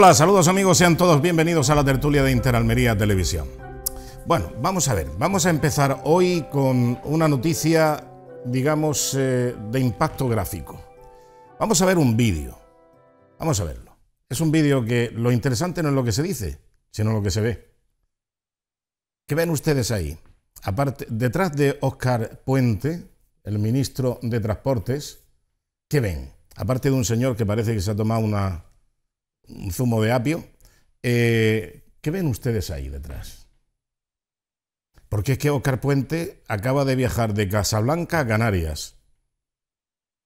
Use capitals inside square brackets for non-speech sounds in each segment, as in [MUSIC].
Hola, saludos amigos, sean todos bienvenidos a la tertulia de Interalmería Televisión. Bueno, vamos a ver, vamos a empezar hoy con una noticia, digamos, eh, de impacto gráfico. Vamos a ver un vídeo, vamos a verlo. Es un vídeo que lo interesante no es lo que se dice, sino lo que se ve. ¿Qué ven ustedes ahí? Aparte, detrás de Oscar Puente, el ministro de Transportes, ¿qué ven? Aparte de un señor que parece que se ha tomado una un zumo de apio. Eh, ¿Qué ven ustedes ahí detrás? Porque es que Oscar Puente acaba de viajar de Casablanca a Canarias.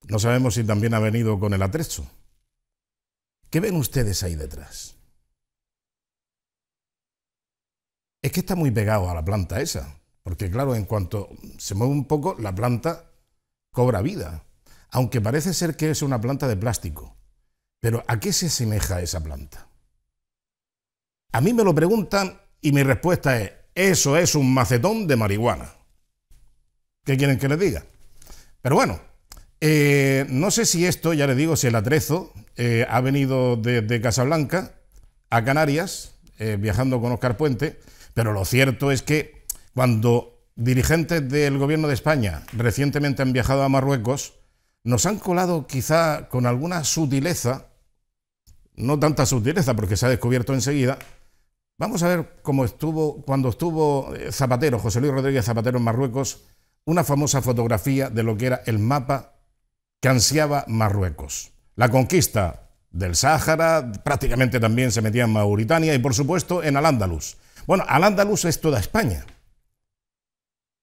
No sabemos si también ha venido con el atrecho. ¿Qué ven ustedes ahí detrás? Es que está muy pegado a la planta esa, porque claro, en cuanto se mueve un poco, la planta cobra vida, aunque parece ser que es una planta de plástico. Pero ¿a qué se asemeja esa planta? A mí me lo preguntan y mi respuesta es, eso es un macetón de marihuana. ¿Qué quieren que les diga? Pero bueno, eh, no sé si esto, ya les digo, si el atrezo eh, ha venido desde de Casablanca a Canarias, eh, viajando con Oscar Puente, pero lo cierto es que cuando dirigentes del gobierno de España recientemente han viajado a Marruecos, nos han colado quizá con alguna sutileza no tanta sutileza porque se ha descubierto enseguida. Vamos a ver cómo estuvo cuando estuvo eh, Zapatero, José Luis Rodríguez Zapatero en Marruecos, una famosa fotografía de lo que era el mapa que ansiaba Marruecos. La conquista del Sáhara, prácticamente también se metía en Mauritania y por supuesto en Al-Ándalus. Bueno, Al-Ándalus es toda España.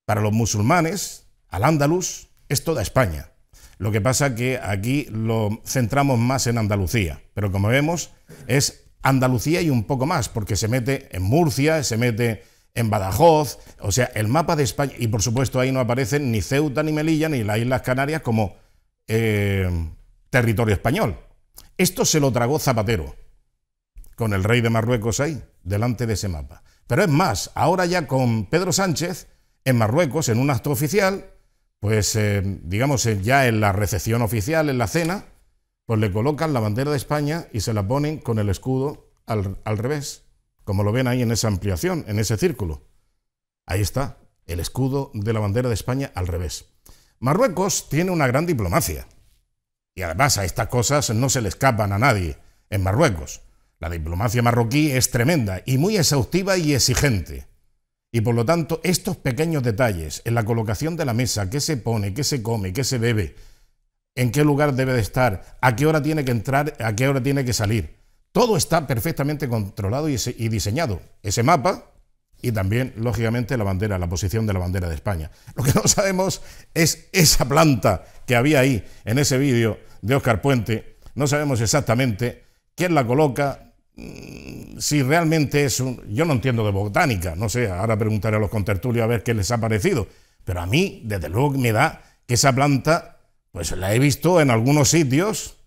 Para los musulmanes, Al-Ándalus es toda España. Lo que pasa que aquí lo centramos más en Andalucía, pero como vemos es Andalucía y un poco más, porque se mete en Murcia, se mete en Badajoz, o sea, el mapa de España, y por supuesto ahí no aparecen ni Ceuta, ni Melilla, ni las Islas Canarias como eh, territorio español. Esto se lo tragó Zapatero, con el rey de Marruecos ahí, delante de ese mapa. Pero es más, ahora ya con Pedro Sánchez, en Marruecos, en un acto oficial, pues eh, digamos, eh, ya en la recepción oficial, en la cena, pues le colocan la bandera de España y se la ponen con el escudo al, al revés, como lo ven ahí en esa ampliación, en ese círculo. Ahí está, el escudo de la bandera de España al revés. Marruecos tiene una gran diplomacia. Y además a estas cosas no se le escapan a nadie en Marruecos. La diplomacia marroquí es tremenda y muy exhaustiva y exigente. Y por lo tanto, estos pequeños detalles en la colocación de la mesa, qué se pone, qué se come, qué se bebe, en qué lugar debe de estar, a qué hora tiene que entrar, a qué hora tiene que salir, todo está perfectamente controlado y, diseñado. Ese mapa y también, lógicamente, la bandera, la posición de la bandera de España. Lo que no sabemos es esa planta que había ahí en ese vídeo de Oscar Puente. No sabemos exactamente quién la coloca, si realmente es un... Yo no entiendo de botánica, no sé, ahora preguntaré a los contertulios a ver qué les ha parecido, pero a mí, desde luego, me da que esa planta, pues la he visto en algunos sitios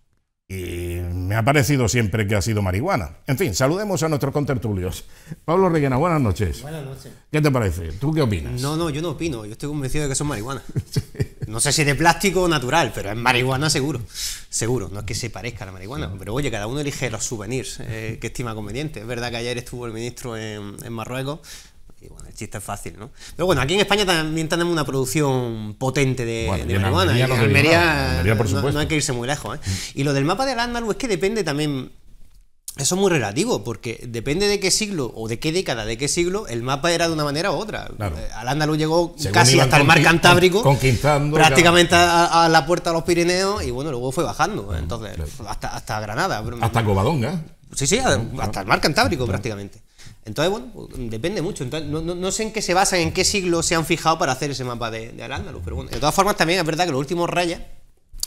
y me ha parecido siempre que ha sido marihuana. En fin, saludemos a nuestros contertulios. Pablo Reyena, buenas noches. Buenas noches. ¿Qué te parece? ¿Tú qué opinas? No, no, yo no opino. Yo estoy convencido de que son marihuana. [LAUGHS] No sé si de plástico o natural, pero es marihuana seguro. Seguro. No es que se parezca a la marihuana. Pero oye, cada uno elige los souvenirs eh, que estima conveniente. Es verdad que ayer estuvo el ministro en Marruecos y bueno, el chiste es fácil, ¿no? Pero bueno, aquí en España también tenemos una producción potente de, marihuana. y en no, hay que irse muy lejos. ¿eh? Mm. Y lo del mapa del Andaluz es que depende también. Eso es muy relativo, porque depende de qué siglo o de qué década, de qué siglo, el mapa era de una manera u otra. Eh, al Andaluz llegó casi hasta el mar Cantábrico, conquistando, prácticamente a, la puerta de los Pirineos, y bueno, luego fue bajando, entonces, hasta, Granada. Hasta Covadonga. Sí, sí, hasta el mar Cantábrico prácticamente. Entonces, bueno, depende mucho. no, no, no, sé en qué se basan, en qué siglo se han fijado para hacer ese mapa de, de pero bueno. De todas formas, también es verdad que los últimos reyes,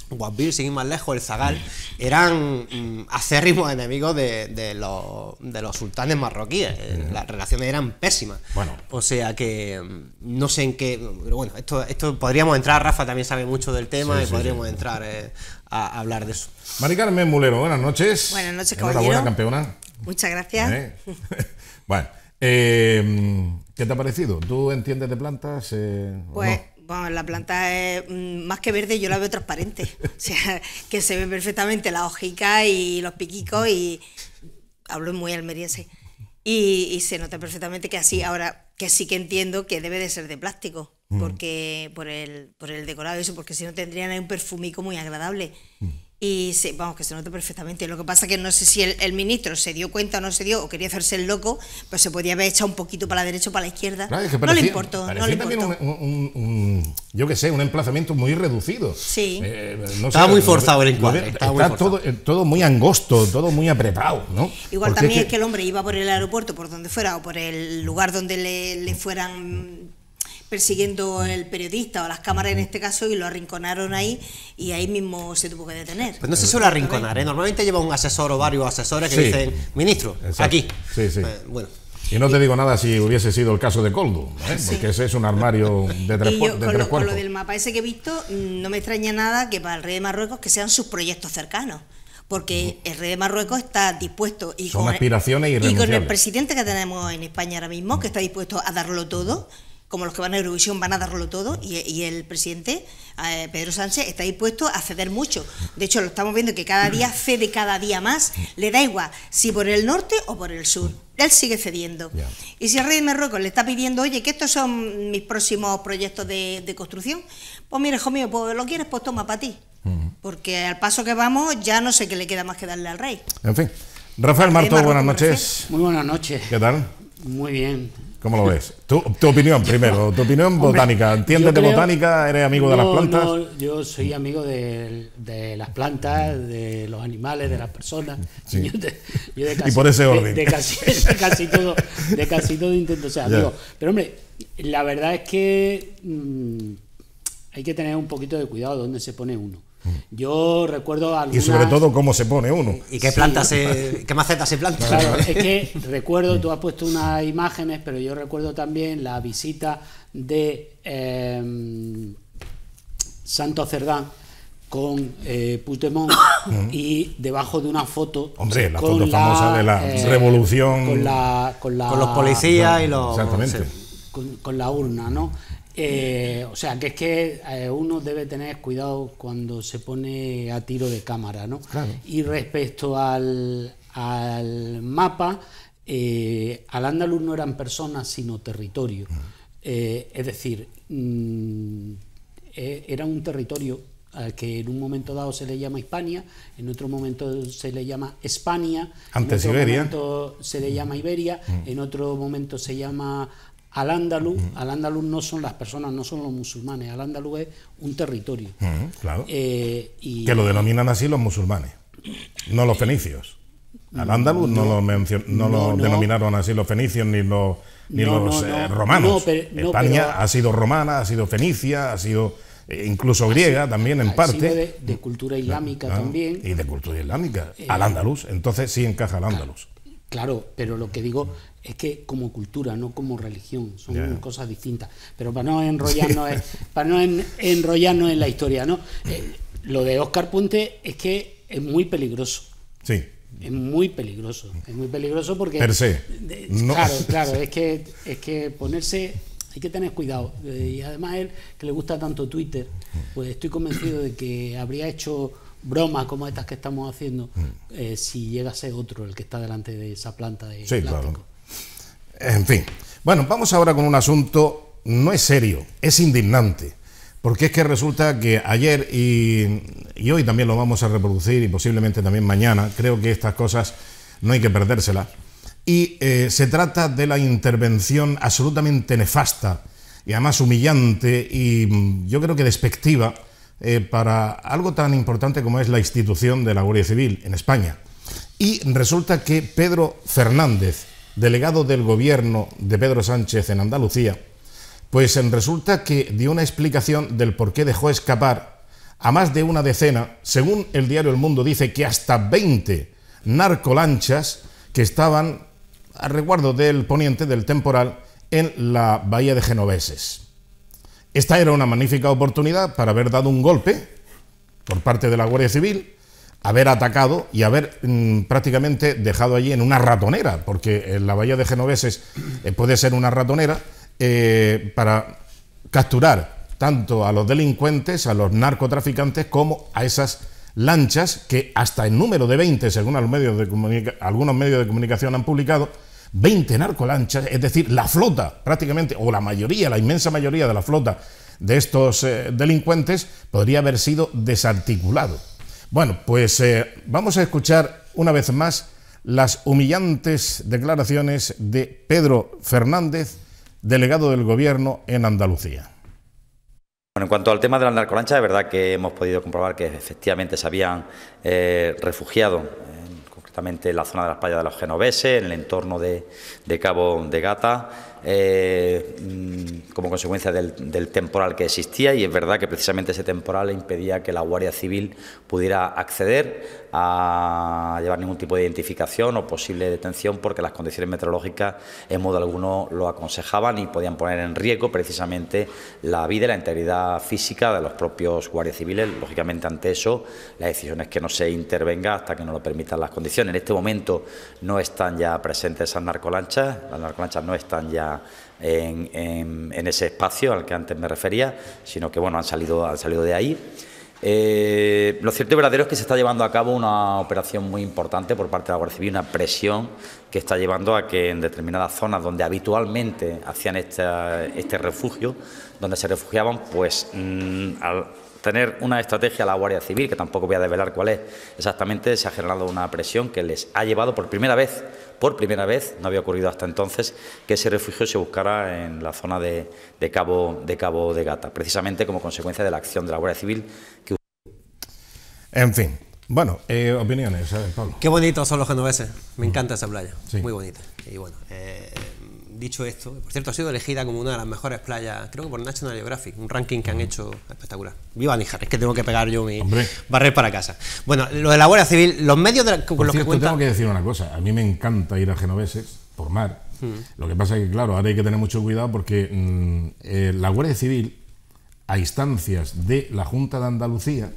Guapville, sin ir más lejos, el Zagal, eran mm, acérrimos enemigos de, de, los, de, los, sultanes marroquíes. Eh, las relaciones eran pésimas. Bueno. O sea que mm, no sé en qué. Pero bueno, esto, esto podríamos entrar. Rafa también sabe mucho del tema y podríamos entrar eh, a, hablar de eso. Mari Carmen Mulero, buenas noches. Buenas noches, caballero. Enhorabuena, campeona. Muchas gracias. [LAUGHS] Bueno, em, ¿qué te ha parecido? ¿Tú entiendes de plantas? Eh, pues. bueno, la planta es mm, más que verde, yo la veo transparente. [LAUGHS] o sea, que se ve perfectamente la hojicas y los piquicos y hablo muy almeriense. Y, y, se nota perfectamente que así, ahora que sí que entiendo que debe de ser de plástico, mm. porque por el, por el decorado y eso, porque si no tendrían un perfumico muy agradable. Mm. Y sí, vamos, que se nota perfectamente. Lo que pasa que no sé si el, ministro se dio cuenta o no se dio, o quería hacerse el loco, pues se podía haber echado un poquito para la derecha o para la izquierda. no le importó. No le importó. yo qué sé, un emplazamiento muy reducido. Sí. Eh, estaba muy forzado el encuadre. Está, todo, eh, todo, muy angosto, todo muy apretado. ¿no? Igual también es que, el hombre iba por el aeropuerto, por donde fuera, o por el lugar donde le fueran persiguiendo mm. el periodista o las cámaras en mm. este caso y lo arrinconaron ahí y ahí mismo se tuvo que detener. Pues no se suele arrinconar, ¿eh? normalmente lleva un asesor o varios asesores que dicen, ministro, aquí. Sí, sí. Eh, bueno. Y no te digo nada si hubiese sido el caso de Coldo, ¿eh? porque ese es un armario de tres, con, lo, del mapa ese que he visto, mm, no me extraña nada que para el rey de Marruecos que sean sus proyectos cercanos porque el rey de Marruecos está dispuesto y aspiraciones y con el presidente que tenemos en España ahora mismo, que está dispuesto a darlo todo, como los que van a Eurovisión van a darlo todo y, el presidente eh, Pedro Sánchez está dispuesto a ceder mucho. De hecho, lo estamos viendo que cada día mm. cede cada día más, le da igual si por el norte o por el sur. Él sigue cediendo. Y si el rey de Marruecos le está pidiendo, oye, que estos son mis próximos proyectos de, construcción, pues mire hijo mío, pues lo quieres, pues toma para ti. Porque al paso que vamos, ya no sé qué le queda más que darle al rey. En fin. Rafael Marto, buenas noches. Muy buenas noches. ¿Qué tal? Muy bien. ¿Cómo lo ves? Tu, opinión primero, tu opinión botánica. ¿Entiendes de botánica? ¿Eres amigo de las plantas? yo soy amigo de, las plantas, de los animales, de las personas. [LAUGHS] y por ese orden. [LAUGHS] De, casi, todo, de casi todo intento Pero hombre, la verdad es que mm, hay que tener un poquito de cuidado donde se pone uno. Mm. Yo recuerdo algunas... Y sobre todo cómo se pone uno. Eh, ¿Y qué plantas se, qué macetas se plantan. [LAUGHS] es que recuerdo, mm. tú has puesto unas imágenes, pero yo recuerdo también la visita de em, Santo Cerdán con eh, Putemón mm. y debajo de una foto. Hombre, la foto famosa de la eh, revolución. Con, los policías y los. Exactamente. Con, con, la urna, ¿no? Eh, o sea, que es que eh, uno debe tener cuidado cuando se pone a tiro de cámara, ¿no? Y respecto al, mapa, eh, al andaluz no eran personas, sino territorio. Ah. es decir, mm, era un territorio que en un momento dado se le llama Hispania, en otro momento se le llama España, Antes en otro momento se le llama mm. Iberia, mm. en otro momento se llama al andaluz, al andaluz no son las personas, no son los musulmanes, al andaluz es un territorio. Eh, y, que lo denominan así los musulmanes, no los fenicios. Al andaluz no, lo, no lo, denominaron así los fenicios ni los, ni los romanos. España ha sido romana, ha sido fenicia, ha sido eh, incluso ah, griega también en parte. De, cultura islámica también. Y de cultura islámica, eh, al andaluz, entonces sí encaja al andaluz. Claro, pero lo que digo es que como cultura, no como religión, son cosas distintas. Pero para no enrollarnos, en, para no enrollarnos en la historia, ¿no? Eh, lo de Oscar Puente es que es muy peligroso. Sí. Es muy peligroso. Es muy peligroso porque. Per se. Claro, claro. [LAUGHS] Es que, es que ponerse. Hay que tener cuidado. Eh, y además, él, que le gusta tanto Twitter, pues estoy convencido de que habría hecho bromas como estas que estamos haciendo, mm. eh, si llega si llegase otro, el que está delante de esa planta de sí, Claro. En fin. Bueno, vamos ahora con un asunto, no es serio, es indignante. Porque es que resulta que ayer y, hoy también lo vamos a reproducir y posiblemente también mañana. Creo que estas cosas no hay que perdérselas. Y eh, se trata de la intervención absolutamente nefasta y además humillante y mm, yo creo que despectiva eh, para algo tan importante como es la institución de la Guardia Civil en España. Y resulta que Pedro Fernández, delegado del gobierno de Pedro Sánchez en Andalucía, pues resulta que dio una explicación del por qué dejó escapar a más de una decena, según el diario El Mundo dice que hasta 20 narcolanchas que estaban a resguardo del poniente, del temporal, en la bahía de Genoveses. Esta era una magnífica oportunidad para haber dado un golpe por parte de la Guardia Civil, haber atacado y haber mm, prácticamente dejado allí en una ratonera, porque en la bahía de Genoveses eh, puede ser una ratonera, eh, para capturar tanto a los delincuentes, a los narcotraficantes, como a esas lanchas que hasta el número de 20, según algunos medios de comunicación han publicado, 20 narcolanchas, es decir, la flota prácticamente, o la mayoría, la inmensa mayoría de la flota de estos eh, delincuentes podría haber sido desarticulado. Bueno, pues eh, vamos a escuchar una vez más las humillantes declaraciones de Pedro Fernández, delegado del Gobierno en Andalucía. Bueno, en cuanto al tema de la narcolancha, es verdad que hemos podido comprobar que efectivamente se habían eh, refugiado en la zona de las playas de los genoveses, en el entorno de, Cabo de Gata, eh, mm, como consecuencia del, del, temporal que existía y es verdad que precisamente ese temporal impedía que la Guardia Civil pudiera acceder a llevar ningún tipo de identificación o posible detención porque las condiciones meteorológicas en modo alguno lo aconsejaban y podían poner en riesgo precisamente la vida y la integridad física de los propios guardias civiles. Lógicamente, ante eso, la decisión es que no se intervenga hasta que no lo permitan las condiciones. En este momento no están ya presentes esas narcolanchas, las narcolanchas no están ya en, ese espacio al que antes me refería, sino que bueno, han salido, han salido de ahí. Eh, lo cierto y verdadero es que se está llevando a cabo una operación muy importante por parte de la Guardia Civil, una presión que está llevando a que en determinadas zonas donde habitualmente hacían este refugio, donde se refugiaban, pues mm, al, tener una estrategia a la Guardia Civil, que tampoco voy a develar cuál es exactamente, se ha generado una presión que les ha llevado por primera vez, por primera vez, no había ocurrido hasta entonces, que ese refugio se buscara en la zona de, Cabo, de Gata, precisamente como consecuencia de la acción de la Guardia Civil. En fin, bueno, eh, opiniones, Pablo? Qué bonitos son los genoveses, me mm. encanta esa playa, muy bonita. Y bueno, eh, dicho esto, por cierto, ha sido elegida como una de las mejores playas, creo que por National Geographic, un ranking que han hecho espectacular. Viva Níjar, es que tengo que pegar yo mi barrer para casa. Bueno, lo de la Guardia Civil, los medios de la, con los que tengo que decir una cosa, a mí me encanta ir a genoveses por mar. Hmm. Lo que pasa es que, claro, ahora hay que tener mucho cuidado porque mm, eh, la Guardia Civil, a instancias de la Junta de Andalucía,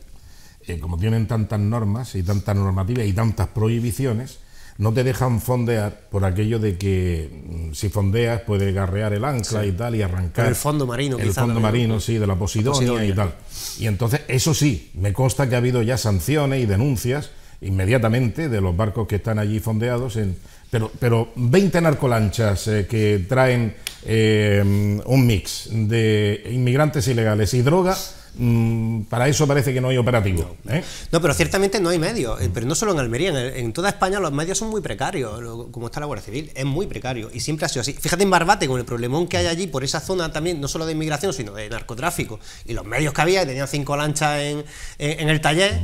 eh, como tienen tantas normas y tantas normativas y tantas prohibiciones, no te dejan fondear por aquello de que mm, si fondeas puede garrear el ancla y tal y arrancar. el fondo marino, El fondo marino, sí, de la Posidonia, y tal. Y entonces, eso sí, me consta que ha habido ya sanciones y denuncias inmediatamente de los barcos que están allí fondeados. En, pero, pero 20 narcolanchas eh, que traen eh, un mix de inmigrantes ilegales y drogas Mm, para eso parece que no hay operativo. No, ¿eh? pero ciertamente no hay medios, eh, pero no solo en Almería, en, toda España los medios son muy precarios, como está la Guardia Civil, es muy precario y siempre ha sido así. Fíjate en Barbate con el problemón que hay allí por esa zona también, no solo de inmigración, sino de narcotráfico, y los medios que había, que tenían cinco lanchas en, el taller.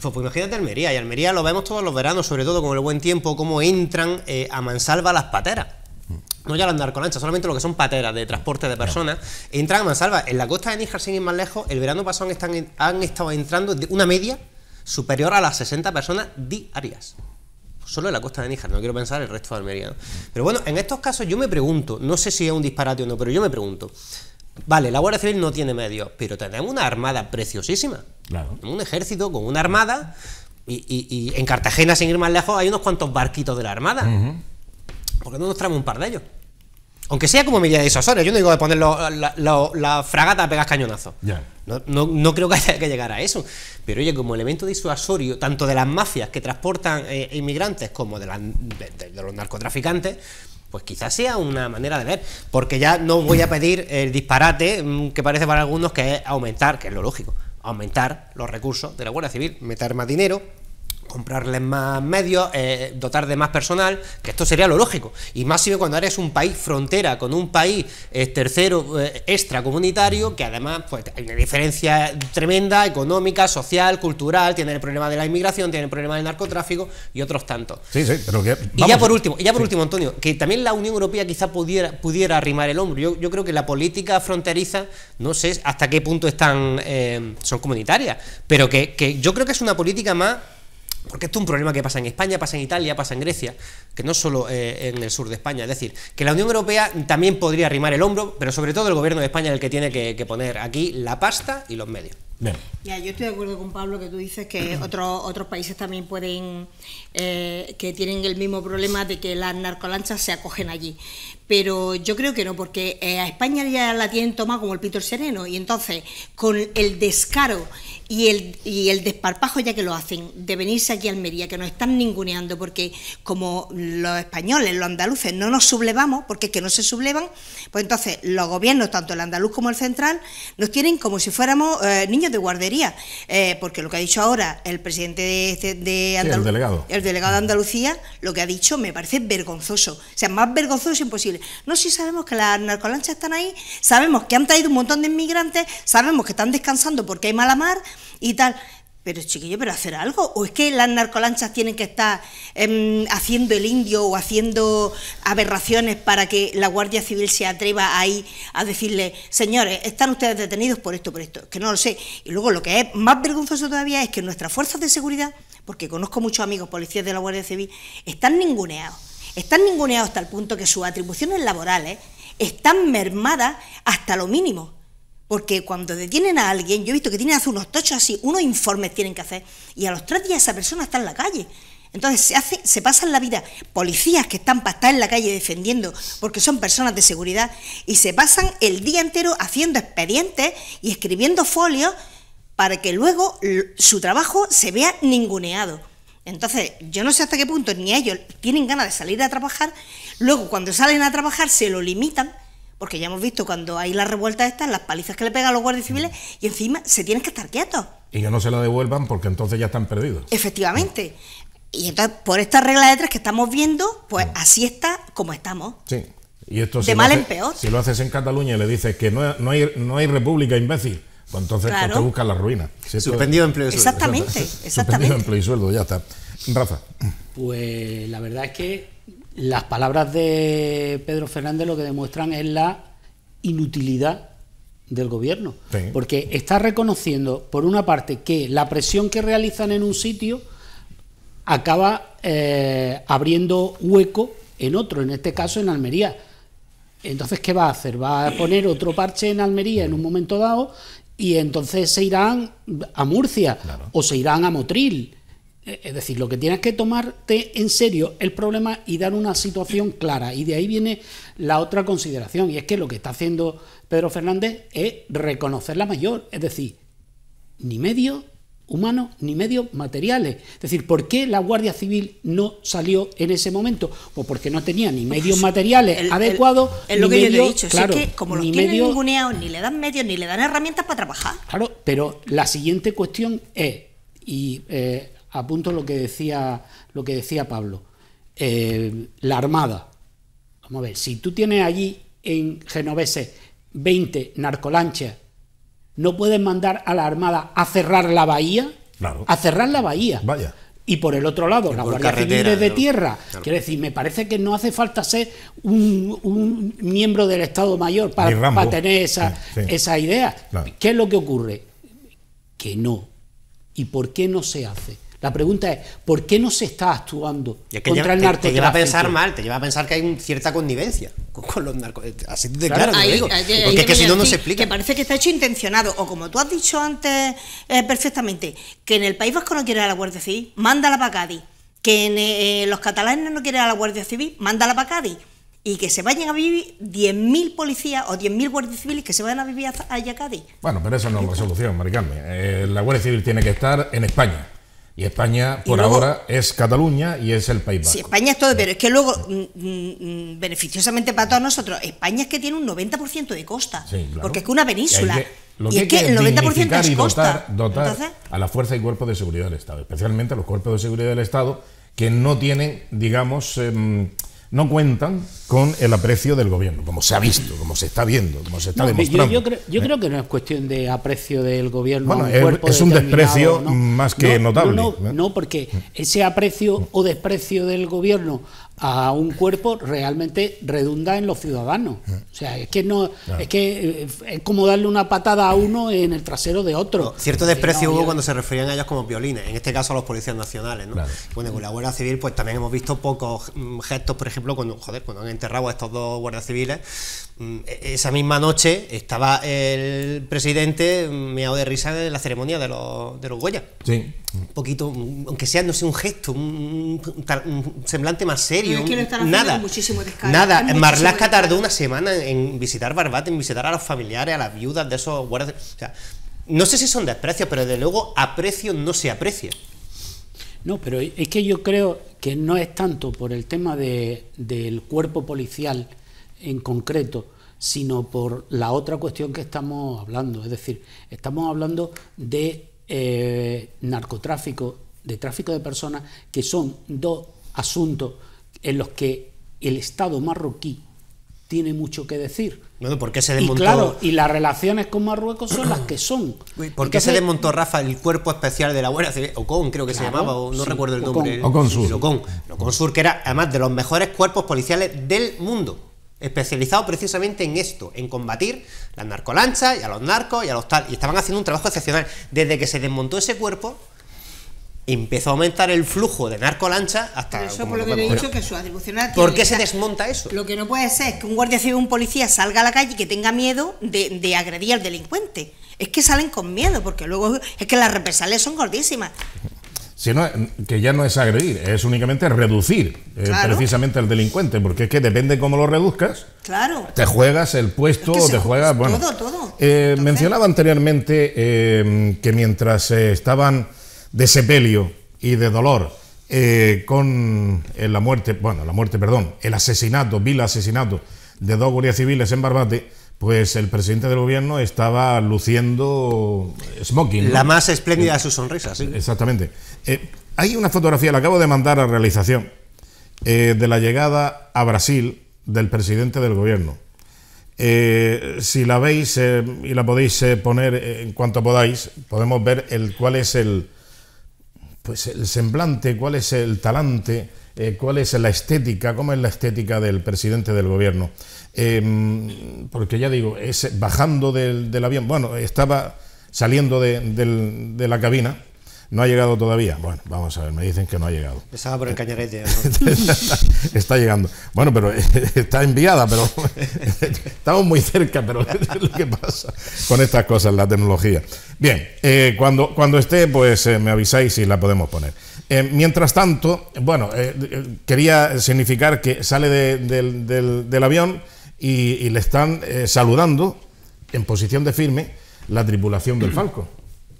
Pues, imagínate Almería, y Almería lo vemos todos los veranos, sobre todo con el buen tiempo, cómo entran eh, a mansalva las pateras no ya con ancha solamente lo que son pateras de transporte de personas, entran a mansalva. En la costa de Níjar, sin ir más lejos, el verano pasado han estado entrando una media superior a las 60 personas diarias. Solo en la costa de Níjar, no quiero pensar el resto de Almería. Pero bueno, en estos casos yo me pregunto, no sé si es un disparate o no, pero yo me pregunto, Vale, la Guardia Civil no tiene medios, pero tenemos una armada preciosísima. Claro. Un ejército con una armada. Y, en Cartagena, sin ir más lejos, hay unos cuantos barquitos de la armada. ¿Por no nos traemos un par de ellos? Aunque sea como medida disuasoria, yo no digo de poner la, fragata a pegar cañonazos, No, creo que haya que llegar a eso. Pero oye, como elemento disuasorio, tanto de las mafias que transportan eh, inmigrantes como de, de, los narcotraficantes, pues quizás sea una manera de ver. Porque ya no voy a pedir el disparate mm, que parece para algunos que es aumentar, que es lo lógico, aumentar los recursos de la Guardia Civil, meter más dinero, comprarles más medios, eh, dotar de más personal, que esto sería lo lógico. Y más si cuando eres un país frontera con un país eh, tercero eh, extracomunitario, que además pues, hay una diferencia tremenda, económica, social, cultural, Tiene el problema de la inmigración, tiene el problema del narcotráfico y otros tantos. Sí, sí, pero y ya por último, ya por último, Antonio, que también la Unión Europea quizá pudiera, pudiera arrimar el hombro. Yo, creo que la política fronteriza, no sé hasta qué punto están, son comunitarias, pero que, que yo creo que es una política más porque esto es un problema que pasa en España, pasa en Italia, pasa en Grecia, que no solo eh, en el sur de España. Es decir, que la Unión Europea también podría arrimar el hombro, pero sobre todo el gobierno de España es el que tiene que poner aquí la pasta y los medios. Ya, yo estoy de acuerdo con Pablo que tú dices que [CLEARS THROAT] otros otros países también pueden, eh, que tienen el mismo problema de que las narcolanchas se acogen allí. Pero yo creo que no, porque eh, a España ya la tienen tomada como el pito sereno y entonces con el descaro y el, y el desparpajo ya que lo hacen de venirse aquí a Almería, que nos están ninguneando porque como los españoles, los andaluces no nos sublevamos, porque es que no se sublevan, pues entonces los gobiernos, tanto el andaluz como el central, nos tienen como si fuéramos eh, niños de guardería, eh, porque lo que ha dicho ahora el presidente de, este, Andalucía, delegado. de Andalucía, lo que ha dicho me parece vergonzoso, o sea, más vergonzoso imposible. No si sabemos que las narcolanchas están ahí, sabemos que han traído un montón de inmigrantes, sabemos que están descansando porque hay mala mar y tal, pero chiquillo, pero hacer algo. ¿O es que las narcolanchas tienen que estar em, haciendo el indio o haciendo aberraciones para que la Guardia Civil se atreva ahí a decirle, señores, están ustedes detenidos por esto, por esto? Que no lo sé. Y luego lo que es más vergonzoso todavía es que nuestras fuerzas de seguridad, porque conozco muchos amigos policías de la Guardia Civil, están ninguneados. Están ninguneados hasta el punto que sus atribuciones laborales están mermadas hasta lo mínimo. Porque cuando detienen a alguien, yo he visto que tienen hace unos tochos así, unos informes tienen que hacer, y a los tres días esa persona está en la calle. Entonces se, hace, se pasan la vida policías que están para estar en la calle defendiendo porque son personas de seguridad y se pasan el día entero haciendo expedientes y escribiendo folios para que luego su trabajo se vea ninguneado. Entonces, yo no sé hasta qué punto ni ellos tienen ganas de salir a trabajar, luego cuando salen a trabajar se lo limitan porque ya hemos visto cuando hay la revuelta esta, las palizas que le pegan los guardias civiles y encima se tienen que estar quietos. Y que no se la devuelvan porque entonces ya están perdidos. Efectivamente. Y entonces, por esta regla de tres que estamos viendo, pues mm. así está como estamos. Sí. Y esto de mal en peor. Si lo haces en Cataluña y le dices que no, hay, no hay república, imbécil, pues entonces te buscas la ruina. Suspendido empleo y sueldo. Exactamente, [LAUGHS] exactamente. Suspendido empleo y sueldo, ya está. Rafa. Pues la verdad es que las palabras de Pedro Fernández lo que demuestran es la inutilidad del gobierno, porque está reconociendo, por una parte, que la presión que realizan en un sitio acaba eh, abriendo hueco en otro, en este caso en Almería. Entonces, ¿qué va a hacer? ¿Va a poner otro parche en Almería en un momento dado y entonces se irán a Murcia o se irán a Motril? Eh, es decir, lo que tienes que tomarte en serio el problema y dar una situación clara. Y de ahí viene la otra consideración, y es que lo que está haciendo Pedro Fernández es reconocer la mayor, es decir, ni medio humanos ni medios materiales. Es decir, ¿por qué la Guardia Civil no salió en ese momento? Pues porque no tenía ni pues medios materiales adecuados. Es lo que yo yo he dicho, es que como los ni tienen ninguneados, ni le dan medios, ni le dan herramientas para trabajar. Claro, pero la siguiente cuestión es, y eh, apunto lo que decía, lo que decía Pablo. Eh, la Armada. Vamos a ver, si tú tienes allí en Genovese 20 narcolanchas, ¿no puedes mandar a la Armada a cerrar la bahía? A cerrar la bahía. Vaya. Y por el otro lado, la Guardia de tierra. Quiero decir, me parece que no hace falta ser un, miembro del Estado Mayor para, tener esa, esa idea. ¿Qué es lo que ocurre? Que no. ¿Y por qué no se hace? La pregunta es, ¿por qué no se está actuando contra el narcotráfico? Te, lleva a pensar mal, te lleva a pensar que hay cierta connivencia con, los narcotráficos. Eh, así de claro, porque que si no, no se explica. Que parece que está hecho intencionado, o como tú has dicho antes eh, perfectamente, que en el País Vasco no quiere a la Guardia Civil, mándala para Cádiz. Que en, eh, los catalanes no quieren a la Guardia Civil, mándala para Cádiz y que se vayan a vivir 10.000 policías o 10.000 guardias civiles que se vayan a vivir allá a Cádiz. Bueno, pero eso no es la solución, Maricarmen. Eh, la Guardia Civil tiene que estar en España. Y España, por ahora, es Cataluña y es el País Vasco. Sí, España es todo, pero es que luego, mm, mm, mm, beneficiosamente para todos nosotros, España es que tiene un 90% de costa, porque es que una península. Y que es que, el 90% es y dotar, a la fuerza y cuerpos de seguridad del Estado, especialmente a los cuerpos de seguridad del Estado que no tienen, digamos, em, no cuentan con el aprecio del gobierno, como se ha visto, como se está viendo, como se está demostrando. Yo, eh. creo, que no es cuestión de aprecio del gobierno. es, es un desprecio más que notable. No, no, porque ese aprecio o desprecio del gobierno a un cuerpo realmente redunda en los ciudadanos. O sea, es que no, es que eh, es como darle una patada a uno en el trasero de otro. cierto eh, desprecio hubo cuando se referían a ellos como violines, en este caso a los policías nacionales, ¿no? Bueno, con la Guardia Civil, pues también hemos visto pocos mm, gestos, por ejemplo, cuando, joder, cuando han enterrado a estos dos guardias civiles, mm, e, esa misma noche estaba el presidente meado de risa en la ceremonia de los, de los Sí un poquito, aunque sea, no sé, un gesto, un, semblante más serio. nada, muchísimo nada. Marlaska tardó una semana en visitar Barbate, en visitar a los familiares, a las viudas de esos guardias. no sé si son desprecios, pero de luego aprecio no se aprecia. No, pero es que yo creo que no es tanto por el tema de, del cuerpo policial en concreto, sino por la otra cuestión que estamos hablando. Es decir, estamos hablando de eh, narcotráfico, de tráfico de personas, que son dos asuntos en los que el Estado marroquí tiene mucho que decir. Bueno, ¿por qué se desmontó? Y las relaciones con Marruecos son las que son. [CLEARS THROAT] ¿Por qué se desmontó, Rafa, el cuerpo especial de la buena Ocon, creo que se llamaba, o no recuerdo el nombre. Sur. que era además de los mejores cuerpos policiales del mundo especializado precisamente en esto, en combatir las narcolanchas y a los narcos y a los tal. Y estaban haciendo un trabajo excepcional. Desde que se desmontó ese cuerpo, empezó a aumentar el flujo de narcolanchas hasta... eso por lo, que he dicho, que su atribución ¿Por qué se desmonta eso? Lo que no puede ser es que un guardia civil o un policía salga a la calle y que tenga miedo de, de agredir al delincuente. Es que salen con miedo, porque luego es que las represalias son gordísimas sino que ya no es agredir, es únicamente reducir eh, precisamente al delincuente, porque es que depende cómo lo reduzcas, claro. te juegas el puesto, te juegas... Bueno, todo, todo. Eh, mencionaba anteriormente eh, que mientras estaban de sepelio y de dolor con la muerte, bueno, la muerte, perdón, el asesinato, vil asesinato de dos guardias civiles en Barbate, pues el presidente del gobierno estaba luciendo smoking. La más espléndida de sus sonrisas. ¿sí? Exactamente. Eh, hay una fotografía, la acabo de mandar a realización, eh, de la llegada a Brasil del presidente del gobierno. Eh, si la veis y la podéis poner en cuanto podáis, podemos ver el cuál es el, pues el semblante, cuál es el talante eh, cuál es la estética, cómo es la estética del presidente del gobierno. Em, porque ya digo, es bajando del, avión, bueno, estaba saliendo de, la cabina, no ha llegado todavía. Bueno, vamos a ver, me dicen que no ha llegado. Estaba por el eh, cañarete. [LAUGHS] Está, llegando. Bueno, pero [LAUGHS] está enviada, pero [LAUGHS] estamos muy cerca, pero qué lo que pasa con estas cosas, la tecnología. Bien, eh, cuando, esté, pues me avisáis si la podemos poner. Eh, mientras tanto, bueno, eh, eh, quería significar que sale del, avión y, le están saludando en posición de firme la tripulación del Falco,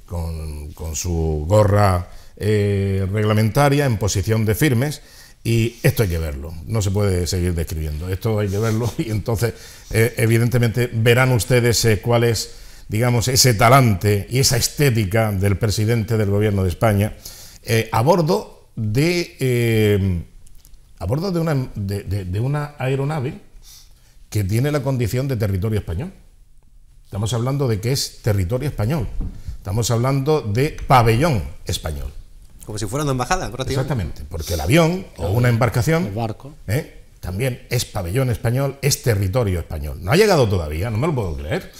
con, con su gorra reglamentaria en posición de firmes. Y esto hay que verlo, no se puede seguir describiendo, esto hay que verlo [LAUGHS] y entonces evidentemente verán ustedes cuál es, digamos, ese talante y esa estética del presidente del gobierno de España eh, a bordo de eh, a bordo de una, de, una aeronave que tiene la condición de territorio español. Estamos hablando de que es territorio español. Estamos hablando de pabellón español. Como si fuera una embajada, prácticamente. Exactamente, porque el avión o una embarcación. barco. Eh, también es pabellón español, es territorio español. No ha llegado todavía, no me lo puedo creer.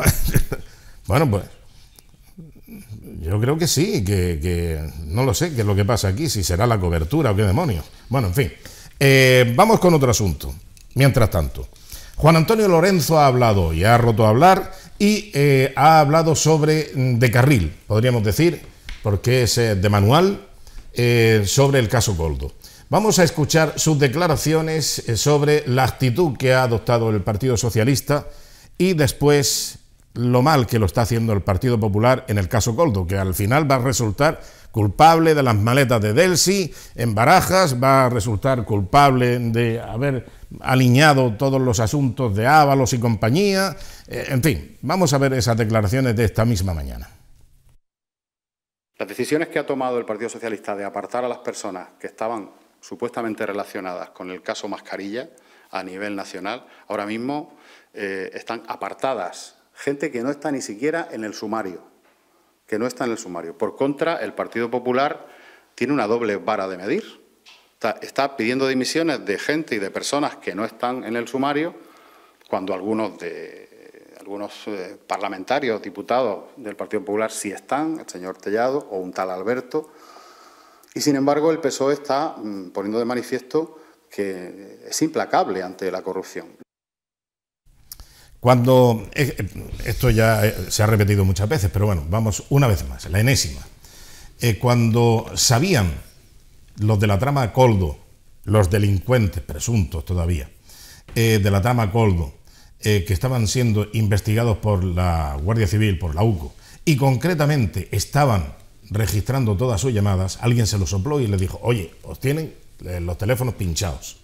[LAUGHS] [LAUGHS] bueno, pues yo creo que sí, que, no lo sé qué es lo que pasa aquí, si será la cobertura o qué demonios. Bueno, en fin, eh, vamos con otro asunto. Mientras tanto, Juan Antonio Lorenzo ha hablado y ha roto a hablar y eh, ha hablado sobre mm, de carril, podríamos decir, porque es eh, de manual, sobre el caso Coldo. Vamos a escuchar sus declaraciones sobre la actitud que ha adoptado el Partido Socialista y después lo mal que lo está haciendo el Partido Popular en el caso Coldo, que al final va a resultar culpable de las maletas de Delsi en Barajas, va a resultar culpable de haber alineado todos los asuntos de Ábalos y compañía. Eh, en fin, vamos a ver esas declaraciones de esta misma mañana. Las decisiones que ha tomado el Partido Socialista de apartar a las personas que estaban supuestamente relacionadas con el caso Mascarilla a nivel nacional, ahora mismo eh, están apartadas gente que no está ni siquiera en el sumario, que no está en el sumario. Por contra, el Partido Popular tiene una doble vara de medir. Está, pidiendo dimisiones de gente y de personas que no están en el sumario, cuando algunos de algunos eh, parlamentarios, diputados del Partido Popular sí están, el señor Tellado o un tal Alberto. Y sin embargo, el PSOE está mm, poniendo de manifiesto que es implacable ante la corrupción. Cuando, eh, eh, esto ya eh, se ha repetido muchas veces, pero bueno, vamos una vez más, la enésima. cuando sabían los de la trama Coldo, los delincuentes presuntos todavía, de la trama Coldo, que estaban siendo investigados por la Guardia Civil, por la UCO, y concretamente estaban registrando todas sus llamadas, alguien se los sopló y le dijo, oye, os tienen los teléfonos pinchados.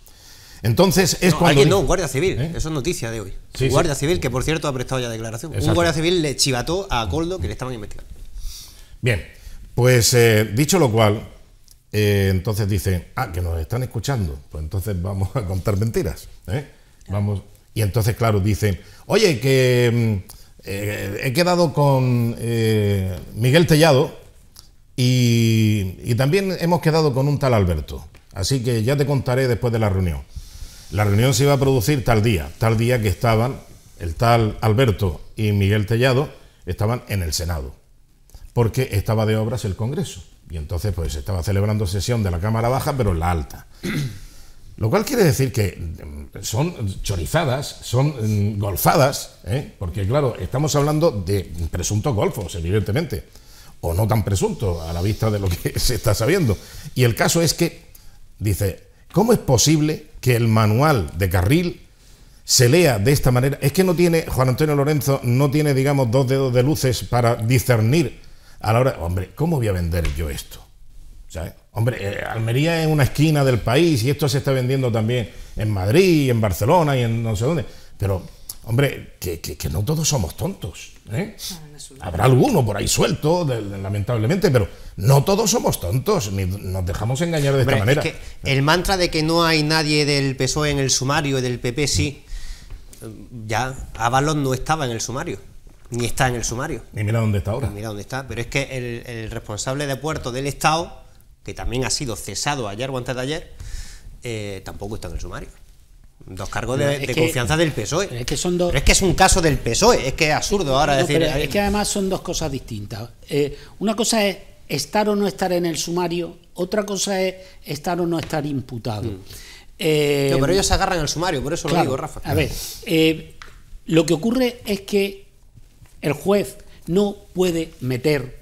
Entonces es cuando. no, un guardia civil. ¿Eh? Eso es noticia de hoy. un guardia civil que, por cierto, ha prestado ya declaración. Un guardia civil le chivató a Coldo que le estaban investigando. Bien, pues eh, dicho lo cual, eh, entonces dicen, ah, que nos están escuchando. Pues entonces vamos a contar mentiras. Vamos. Y entonces, claro, dicen, oye, que mm, he quedado con Miguel Tellado y también hemos quedado con un tal Alberto. Así que ya te contaré después de la reunión. La reunión se iba a producir tal día, tal día que estaban el tal Alberto y Miguel Tellado, estaban en el Senado, porque estaba de obras el Congreso. Y entonces pues estaba celebrando sesión de la Cámara Baja, pero en la alta. Lo cual quiere decir que mm, son chorizadas, son mm, golfadas, ¿eh? porque claro, estamos hablando de presuntos golfos, evidentemente, o no tan presuntos a la vista de lo que [LAUGHS] se está sabiendo. Y el caso es que, dice, ¿Cómo es posible que el manual de carril se lea de esta manera? Es que no tiene, Juan Antonio Lorenzo no tiene, digamos, dos dedos de luces para discernir a la hora, hombre, ¿cómo voy a vender yo esto? Hombre, eh, Almería es una esquina del país y esto se está vendiendo también en Madrid, y en Barcelona y en no sé dónde. Pero, hombre, que no todos somos tontos. ¿Eh? Ah, Habrá alguno por ahí suelto, lamentablemente, pero no todos somos tontos, ni nos dejamos engañar de esta manera. el mantra de que no hay nadie del PSOE en el sumario y del PP sí, ya Avalon no estaba en el sumario. Ni está en el sumario. Ni mira dónde está ahora. mira dónde está. Pero es que el, responsable de puerto del Estado, que también ha sido cesado ayer o antes de ayer, eh, tampoco está en el sumario. Dos cargos de, confianza del PSOE. es, que son dos, es que es un caso del PSOE, es que es absurdo ahora decir. es eh, que además son dos cosas distintas. Eh, una cosa es estar o no estar en el sumario, otra cosa es estar o no estar imputado. Mm. Eh, pero ellos se agarran el sumario, por eso lo digo, Rafa. A ver, lo que ocurre es que el juez no puede meter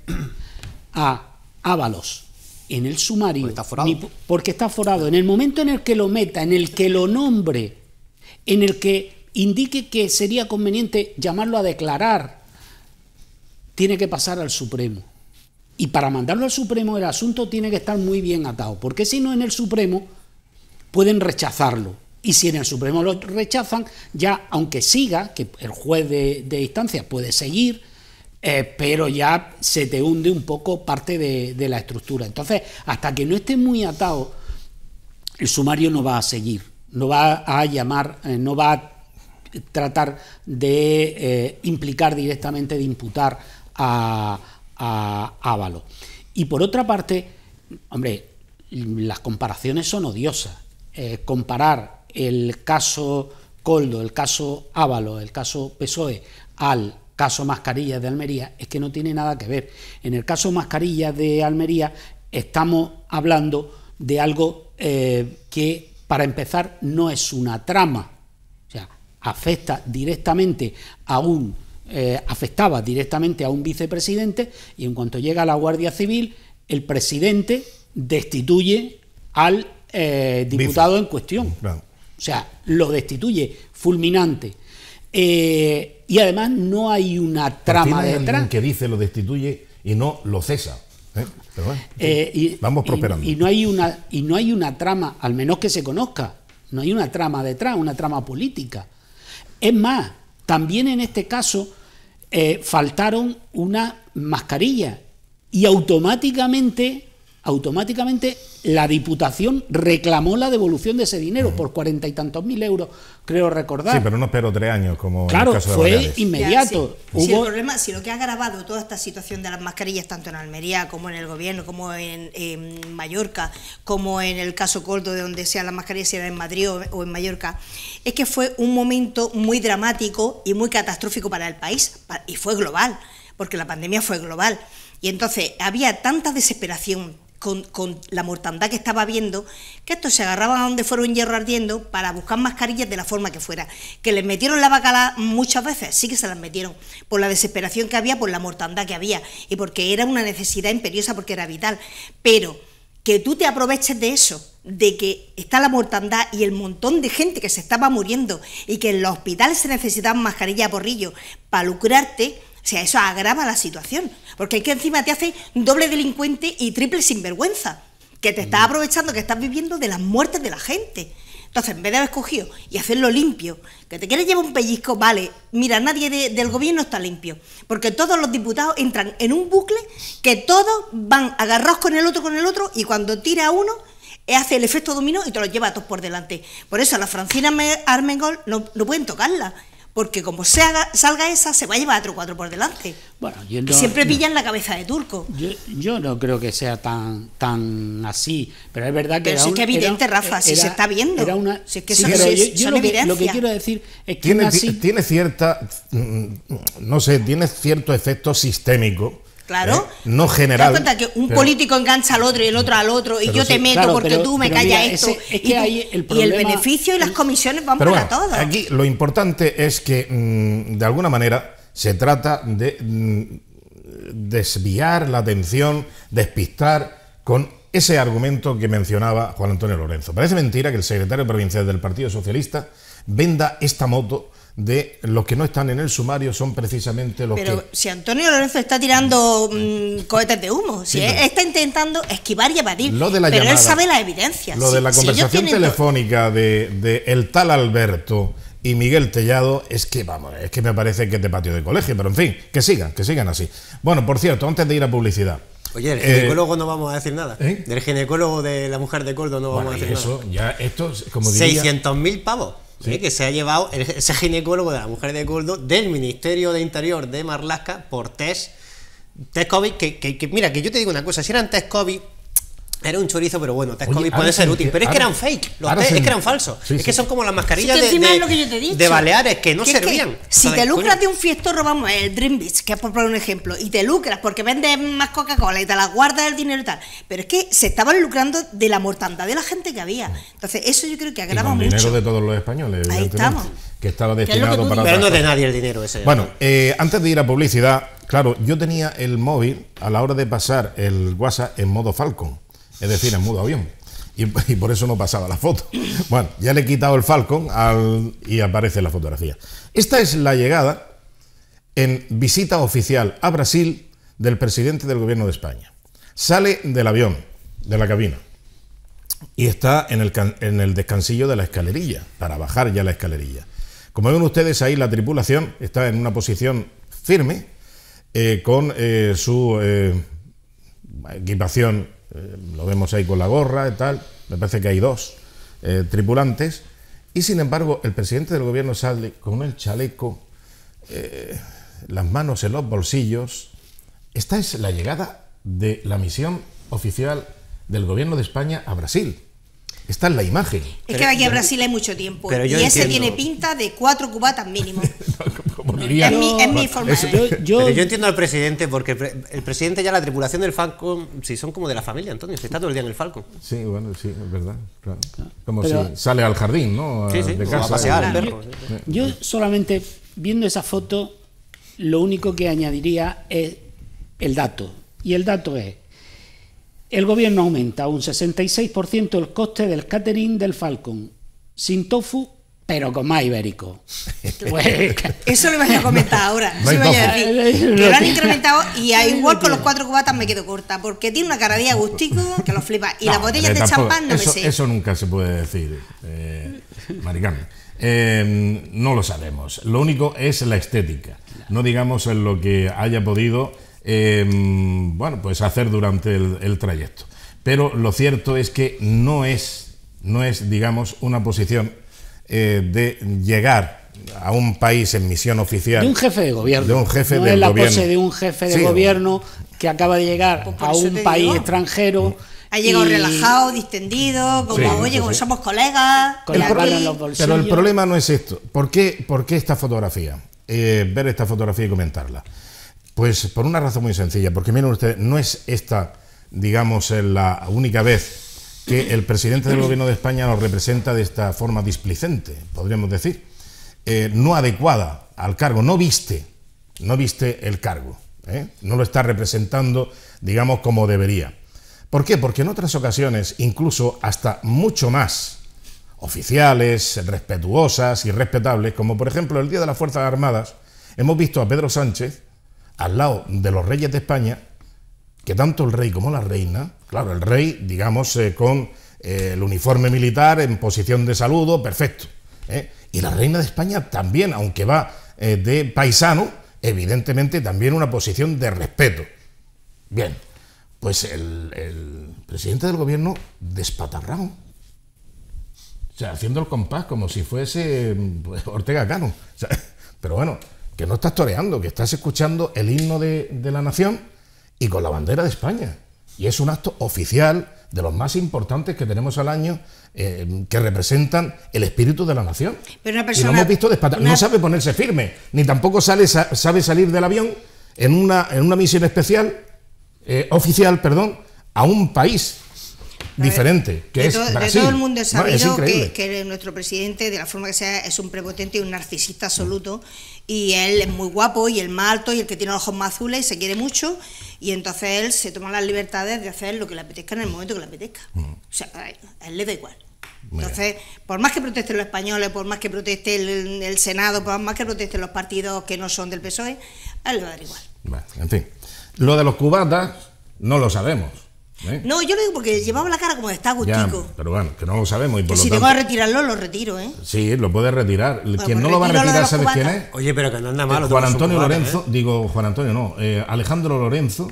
a Ábalos en el sumario. Porque está forado. En el momento en el que lo meta, en el que lo nombre, en el que indique que sería conveniente llamarlo a declarar, tiene que pasar al Supremo. Y para mandarlo al Supremo el asunto tiene que estar muy bien atado, porque si no en el Supremo pueden rechazarlo. Y si en el Supremo lo rechazan, ya aunque siga, que el juez de, de instancia puede seguir, eh, pero ya se te hunde un poco parte de, la estructura. Entonces, hasta que no esté muy atado, el sumario no va a seguir, no va a llamar, eh, no va a tratar de eh, implicar directamente, de imputar a, a Ávalo. Y por otra parte, hombre, las comparaciones son odiosas. comparar el caso Coldo, el caso Ávalo, el caso PSOE al caso mascarillas de Almería es que no tiene nada que ver. En el caso mascarillas de Almería estamos hablando de algo eh, que, para empezar, no es una trama, o sea, afecta directamente a un, eh, afectaba directamente a un vicepresidente y en cuanto llega a la Guardia Civil, el presidente destituye al eh, diputado en cuestión. O sea, lo destituye fulminante y además no hay una trama hay detrás. que dice lo destituye y no lo cesa. ¿eh? Eh, vamos prosperando. Y, no hay una, y no hay una trama, al menos que se conozca, no hay una trama detrás, una trama política. Es más, también en este caso eh, faltaron una mascarilla y automáticamente automáticamente la Diputación reclamó la devolución de ese dinero por cuarenta y tantos mil euros, creo recordar. Sí, pero no espero tres años, como claro, fue inmediato. Si el problema, si lo que ha agravado toda esta situación de las mascarillas, tanto en Almería como en el gobierno, como en, Mallorca, como en el caso Coldo, de donde sea la mascarilla, sea en Madrid o en Mallorca, es que fue un momento muy dramático y muy catastrófico para el país, y fue global, porque la pandemia fue global. Y entonces había tanta desesperación con, con, la mortandad que estaba viendo, que estos se agarraban a donde fuera un hierro ardiendo para buscar mascarillas de la forma que fuera. Que les metieron la bacala muchas veces, sí que se las metieron, por la desesperación que había, por la mortandad que había y porque era una necesidad imperiosa, porque era vital. Pero que tú te aproveches de eso, de que está la mortandad y el montón de gente que se estaba muriendo y que en los hospitales se necesitaban mascarillas a porrillo para lucrarte o sea, eso agrava la situación, porque es que encima te hace doble delincuente y triple sinvergüenza, que te está mm. aprovechando, que estás viviendo de las muertes de la gente. Entonces, en vez de haber escogido y hacerlo limpio, que te quieres llevar un pellizco, vale, mira, nadie del gobierno está limpio, porque todos los diputados entran en un bucle que todos van agarrados con el otro, con el otro, y cuando tira uno, eh, hace el efecto dominó y te lo lleva a todos por delante. Por eso a la Francina Armengol no, no pueden tocarla, porque como se salga esa, se va a llevar otro cuatro por delante. Bueno, siempre pillan la cabeza de turco. Yo, no creo que sea tan tan así, pero es verdad que. Pero es que evidente, Rafa, si se está viendo. es que lo, que, quiero decir es que. tiene cierta. Mm, no sé, tiene cierto efecto sistémico Claro. ¿Eh? No general. ¿Te das cuenta que un político engancha al otro y el otro al otro y yo te meto porque tú me callas esto? y, el beneficio y las comisiones van para todas. Aquí lo importante es que, mm, de alguna manera, se trata de mm, desviar la atención, despistar con ese argumento que mencionaba Juan Antonio Lorenzo. Parece mentira que el secretario provincial del Partido Socialista venda esta moto de los que no están en el sumario son precisamente los que... Pero si Antonio Lorenzo está tirando mm. Mm, cohetes de humo, si está intentando esquivar y evadir, pero él sabe la evidencia Lo de la conversación telefónica de, el tal Alberto y Miguel Tellado es que, vamos, es que me parece que es de patio de colegio, pero en fin, que sigan, que sigan así. Bueno, por cierto, antes de ir a publicidad, Oye, del eh, ginecólogo no vamos a decir nada. ¿eh? Del ginecólogo de la mujer de Córdoba no vamos a decir nada. Ya, esto, como diría... 600.000 pavos que se ha llevado ese ginecólogo de la mujer de Gordo del Ministerio de Interior de Marlaska por test, test COVID, que, mira, que yo te digo una cosa, si eran test COVID era un chorizo, pero bueno, Test COVID puede ser útil. Pero es que eran fake, los es que eran falsos. es que son como las mascarillas de, Baleares que no servían. si te lucras de un fiesto, robamos el eh, Dream Beach, que es por poner un ejemplo, y te lucras porque vendes más Coca-Cola y te la guardas el dinero y tal. Pero es que se estaban lucrando de la mortandad de la gente que había. Entonces, eso yo creo que agrava mucho. El dinero de todos los españoles, Ahí estamos. Que estaba destinado es para. Pero no de nadie el dinero ese. Bueno, eh, antes de ir a publicidad, claro, yo tenía el móvil a la hora de pasar el WhatsApp en modo Falcon. Es decir, en mudo avión. Y, por eso no pasaba la foto. Bueno, ya le he quitado el Falcon y aparece la fotografía. Esta es la llegada en visita oficial a Brasil del presidente del gobierno de España. Sale del avión, de la cabina, y está en el, descansillo de la escalerilla, para bajar ya la escalerilla. Como ven ustedes ahí, la tripulación está en una posición firme, eh, con eh, su eh, equipación eh, lo vemos ahí con la gorra y tal, me parece que hay dos eh, tripulantes, y sin embargo el presidente del gobierno sale con el chaleco, eh, las manos en los bolsillos. Esta es la llegada de la misión oficial del gobierno de España a Brasil. Está en la imagen. Es que aquí a Brasil hay mucho tiempo. y ese tiene pinta de cuatro cubatas mínimo. [LAUGHS] Es mi, es mi yo, yo, entiendo al presidente, porque el, presidente ya la tripulación del Falcon, si son como de la familia, Antonio, se está todo el día en el Falcon. Sí, bueno, sí, es verdad. Como si sale al jardín, ¿no? Sí, de casa, a pasear Yo, yo solamente, viendo esa foto, lo único que añadiría es el dato. Y el dato es el gobierno aumenta un 66% el coste del catering del Falcon, sin tofu, pero con más ibérico. [LAUGHS] Pues, eso lo iba a comentar ahora. [LAUGHS] lo han incrementado y igual con los cuatro cubatas me quedo corta, porque tiene una cara de agustico que lo flipa. Y las botellas eh, de champán no eso, me sé. Eso nunca se puede decir, eh, em, no lo sabemos. Lo único es la estética. No digamos en lo que haya podido Em, bueno, pues hacer durante el, trayecto. Pero lo cierto es que no es, no es digamos, una posición eh, de llegar a un país en misión oficial. De un jefe de gobierno. De un jefe no la de un jefe de gobierno que acaba de llegar pues a un país extranjero. Ha llegado relajado, distendido, como, oye, como somos colegas. Pero el problema no es esto. ¿Por qué, esta fotografía? Eh, ver esta fotografía y comentarla. Pues por una razón muy sencilla, porque miren ustedes, no es esta, digamos, eh, la única vez que el presidente del gobierno de España nos representa de esta forma displicente, podríamos decir, eh, no adecuada al cargo, no viste, no viste el cargo, ¿eh? no lo está representando, digamos, como debería. ¿Por qué? Porque en otras ocasiones, incluso hasta mucho más oficiales, respetuosas y respetables, como por ejemplo el Día de las Fuerzas Armadas, hemos visto a Pedro Sánchez al lado de los reyes de España, que tanto el rey como la reina, claro, el rey, digamos, eh, con eh, el uniforme militar en posición de saludo, perfecto. ¿eh? Y la reina de España también, aunque va de paisano, evidentemente también una posición de respeto. Bien, pues el, presidente del gobierno despatarrado. O sea, haciendo el compás como si fuese mm, [LAUGHS] Ortega Cano. [LAUGHS] pero bueno, que no estás toreando, que estás escuchando el himno de, la nación y con la bandera de España. Y es un acto oficial de los más importantes que tenemos al año eh, que representan el espíritu de la nación. Pero una persona, y hemos visto No sabe ponerse firme, ni tampoco sabe salir del avión en una, en una misión especial, eh, oficial, perdón, a un país diferente, que es todo, el mundo es sabido que, nuestro presidente, de la forma que sea, es un prepotente y un narcisista mm. absoluto. Y él es muy guapo y el más alto y el que tiene los ojos más azules y se quiere mucho. Y entonces él se toma las libertades de hacer lo que le apetezca en el momento que le apetezca. Mm. O sea, él, le da igual. Entonces, por más que protesten los españoles, por más que proteste el, Senado, por más que protesten los partidos que no son del PSOE, a él le va a dar igual. en fin, lo de los cubatas no lo sabemos. ¿Eh? No, yo lo digo porque llevaba la cara como de está gustico. pero bueno, que no lo sabemos. Y por si te va a retirarlo, lo retiro, ¿eh? Sí, lo puedes retirar. Quien pues no lo va a retirar, ¿sabes quién es? Oye, pero que no anda mal. Eh, Juan Antonio Lorenzo, ¿eh? digo, Juan Antonio, no, Alejandro Lorenzo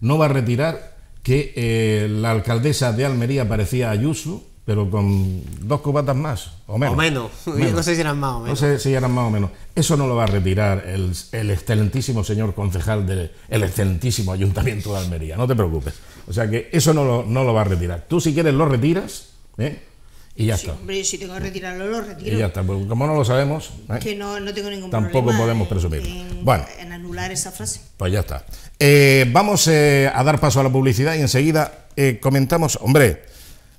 no va a retirar que la alcaldesa de Almería parecía Ayuso, pero con dos cubatas más, o menos. O menos. [LAUGHS] no sé si eran más o menos. No sé si eran más o menos. Eso no lo va a retirar el, excelentísimo señor concejal del excelentísimo ayuntamiento de Almería, no te preocupes. O sea que eso no lo, no lo va a retirar. Tú si quieres lo retiras, ¿eh? Y ya sí, está. Hombre, si tengo que retirarlo, lo retiro. Y ya está, porque como no lo sabemos. ¿eh? Que no, no, tengo ningún Tampoco podemos presumir. bueno, en anular esa frase. Pues ya está. Eh, vamos eh, a dar paso a la publicidad y enseguida comentamos. Hombre,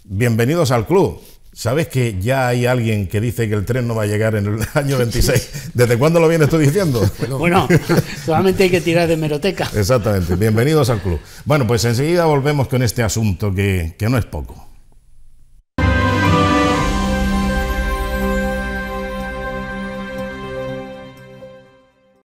bienvenidos al club. ¿Sabes que ya hay alguien que dice que el tren no va a llegar en el [LAUGHS] año 26? ¿Desde cuándo lo viene tú diciendo? [LAUGHS] Bueno, [LAUGHS] solamente hay que tirar de meroteca. Exactamente. Bienvenidos al club. Bueno, pues enseguida volvemos con este asunto que, que no es poco.